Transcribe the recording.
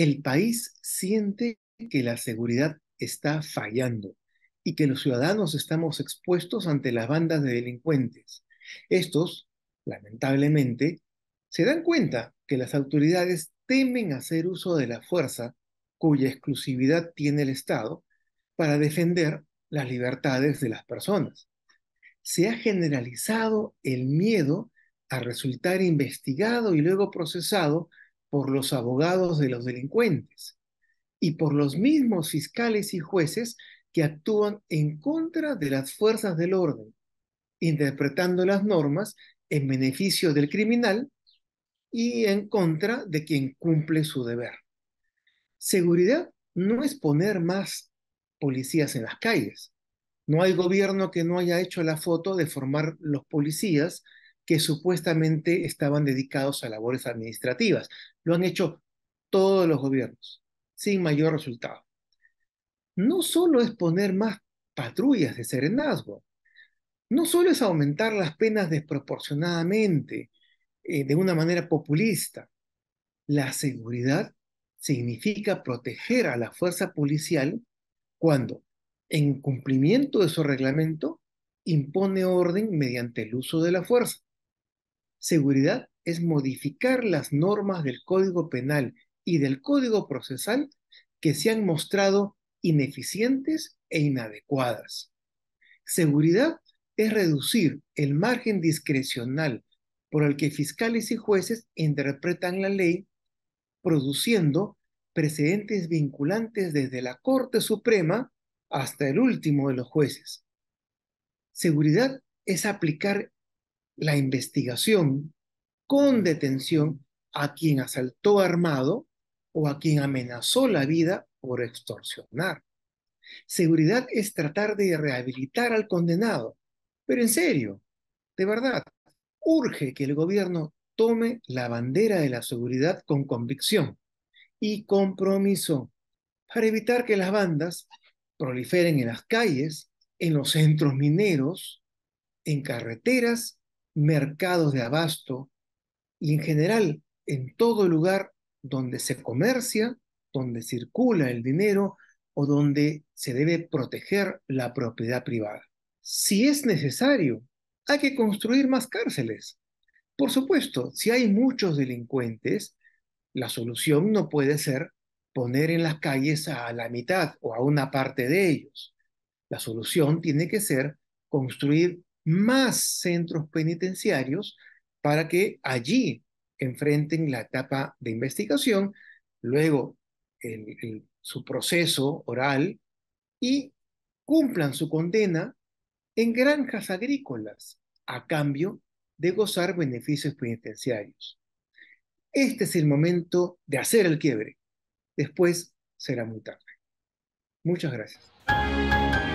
el país siente que la seguridad está fallando y que los ciudadanos estamos expuestos ante las bandas de delincuentes. Estos, lamentablemente, se dan cuenta que las autoridades temen hacer uso de la fuerza cuya exclusividad tiene el Estado para defender las libertades de las personas. Se ha generalizado el miedo a resultar investigado y luego procesado por los abogados de los delincuentes y por los mismos fiscales y jueces que actúan en contra de las fuerzas del orden, interpretando las normas en beneficio del criminal y en contra de quien cumple su deber. Seguridad no es poner más policías en las calles. No hay gobierno que no haya hecho la foto de formar los policías que supuestamente estaban dedicados a labores administrativas. Lo han hecho todos los gobiernos, sin mayor resultado. No solo es poner más patrullas de serenazgo, no solo es aumentar las penas desproporcionadamente, eh, de una manera populista. La seguridad significa proteger a la fuerza policial cuando, en cumplimiento de su reglamento, impone orden mediante el uso de la fuerza. Seguridad es modificar las normas del Código Penal y del Código Procesal que se han mostrado ineficientes e inadecuadas. Seguridad es reducir el margen discrecional por el que fiscales y jueces interpretan la ley, produciendo precedentes vinculantes desde la Corte Suprema hasta el último de los jueces. Seguridad es aplicar la investigación con detención a quien asaltó armado o a quien amenazó la vida por extorsionar. Seguridad es tratar de rehabilitar al condenado. Pero en serio, de verdad, urge que el gobierno tome la bandera de la seguridad con convicción y compromiso para evitar que las bandas proliferen en las calles, en los centros mineros, en carreteras mercados de abasto y en general en todo lugar donde se comercia, donde circula el dinero o donde se debe proteger la propiedad privada. Si es necesario, hay que construir más cárceles. Por supuesto, si hay muchos delincuentes, la solución no puede ser poner en las calles a la mitad o a una parte de ellos. La solución tiene que ser construir más centros penitenciarios para que allí enfrenten la etapa de investigación, luego su proceso oral y cumplan su condena en granjas agrícolas a cambio de gozar beneficios penitenciarios. Este es el momento de hacer el quiebre. Después será muy tarde. Muchas gracias.